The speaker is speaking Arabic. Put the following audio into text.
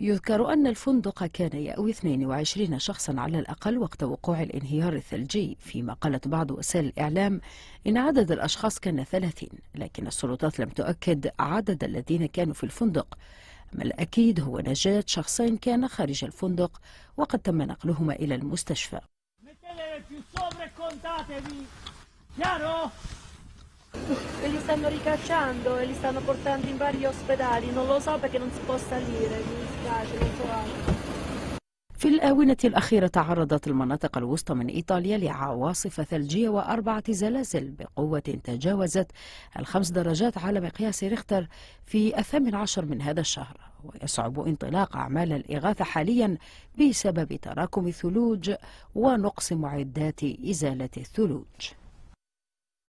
يذكر أن الفندق كان يأوي 22 شخصا على الأقل وقت وقوع الانهيار الثلجي فيما قالت بعض وسائل الإعلام إن عدد الأشخاص كان 30 لكن السلطات لم تؤكد عدد الذين كانوا في الفندق ما الأكيد هو نجاة شخصين كان خارج الفندق وقد تم نقلهما إلى المستشفى stanno ricacciando e li stanno portando in vari ospedali, non lo so perché non si può salire, mi dispiace, non so altro. في الآونة الأخيرة تعرضت المناطق الوسطى من إيطاليا لعواصف ثلجية وأربعة زلازل بقوة تجاوزت الخمس درجات على مقياس ريختر في الثامن عشر من هذا الشهر ويصعب انطلاق أعمال الإغاثة حاليا بسبب تراكم الثلوج ونقص معدات إزالة الثلوج